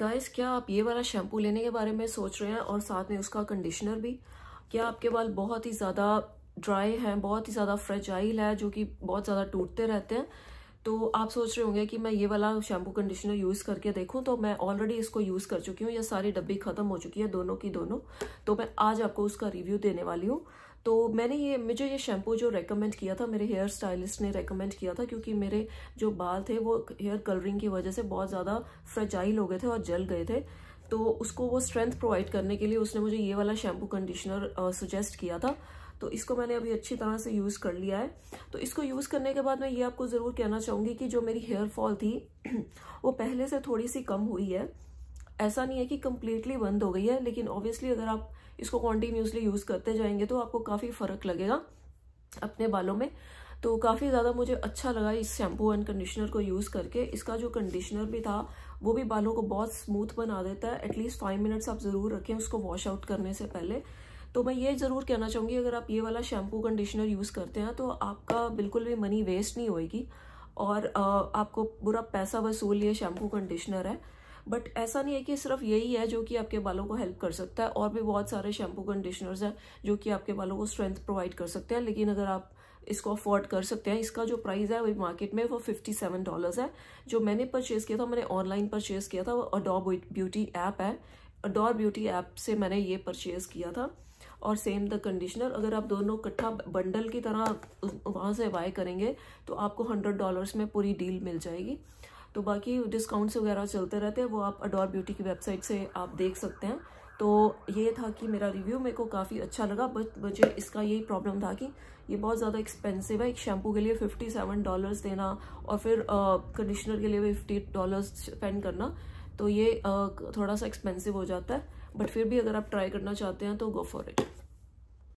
guys क्या आप ये वाला शैम्पू लेने के बारे में सोच रहे हैं और साथ में उसका कंडीशनर भी क्या आपके बाल बहुत ही ज़्यादा ड्राई हैं बहुत ही ज़्यादा फ्रेजाइल है जो कि बहुत ज़्यादा टूटते रहते हैं तो आप सोच रहे होंगे कि मैं ये वाला शैम्पू कंडीशनर यूज़ करके देखूँ तो मैं ऑलरेडी इसको यूज़ कर चुकी हूँ या सारी डब्बी ख़त्म हो चुकी है दोनों की दोनों तो मैं आज आपको उसका रिव्यू देने वाली हूँ तो मैंने ये मुझे ये शैम्पू जो रेकमेंड किया था मेरे हेयर स्टाइलिस्ट ने रेकमेंड किया था क्योंकि मेरे जो बाल थे वो हेयर कलरिंग की वजह से बहुत ज़्यादा फ्रेजाइल हो गए थे और जल गए थे तो उसको वो स्ट्रेंथ प्रोवाइड करने के लिए उसने मुझे ये वाला शैम्पू कंडीशनर सजेस्ट किया था तो इसको मैंने अभी अच्छी तरह से यूज़ कर लिया है तो इसको यूज़ करने के बाद मैं ये आपको ज़रूर कहना चाहूँगी कि जो मेरी हेयर फॉल थी वो पहले से थोड़ी सी कम हुई है ऐसा नहीं है कि कम्प्लीटली बंद हो गई है लेकिन ऑब्वियसली अगर आप इसको कॉन्टीन्यूसली यूज़ करते जाएंगे तो आपको काफ़ी फ़र्क लगेगा अपने बालों में तो काफ़ी ज़्यादा मुझे अच्छा लगा इस शैम्पू एंड कंडीशनर को यूज़ करके इसका जो कंडीशनर भी था वो भी बालों को बहुत स्मूथ बना देता है एटलीस्ट फाइव मिनट्स आप ज़रूर रखें उसको वॉश आउट करने से पहले तो मैं ये ज़रूर कहना चाहूँगी अगर आप ये वाला शैम्पू कंडीशनर यूज़ करते हैं तो आपका बिल्कुल भी मनी वेस्ट नहीं होएगी और आपको बुरा पैसा वसूल ये शैम्पू कंडीशनर है बट ऐसा नहीं है कि सिर्फ यही है जो कि आपके बालों को हेल्प कर सकता है और भी बहुत सारे शैम्पू कंडीशनर्स हैं जो कि आपके बालों को स्ट्रेंथ प्रोवाइड कर सकते हैं लेकिन अगर आप इसको अफोर्ड कर सकते हैं इसका जो प्राइस है वही मार्केट में वो फिफ्टी सेवन डॉलर्स है जो मैंने परचेज़ किया था मैंने ऑनलाइन परचेज़ किया था वो अडोर ब्यूटी ऐप है अडोर ब्यूटी ऐप से मैंने ये परचेज़ किया था और सेम द कंडीशनर अगर आप दोनों इकट्ठा बंडल की तरह वहाँ से बाय करेंगे तो आपको हंड्रेड डॉलर्स में पूरी डील मिल जाएगी तो बाकी डिस्काउंट्स वगैरह चलते रहते हैं वो आप अडोर ब्यूटी की वेबसाइट से आप देख सकते हैं तो ये था कि मेरा रिव्यू मेरे को काफ़ी अच्छा लगा बट मुझे इसका यही प्रॉब्लम था कि ये बहुत ज़्यादा एक्सपेंसिव है एक शैम्पू के लिए फिफ्टी सेवन डॉलर्स देना और फिर कंडीशनर के लिए भी फिफ्टी डॉलर्स स्पेंड करना तो ये आ, थोड़ा सा एक्सपेंसिव हो जाता है बट फिर भी अगर आप ट्राई करना चाहते हैं तो गो फॉर इट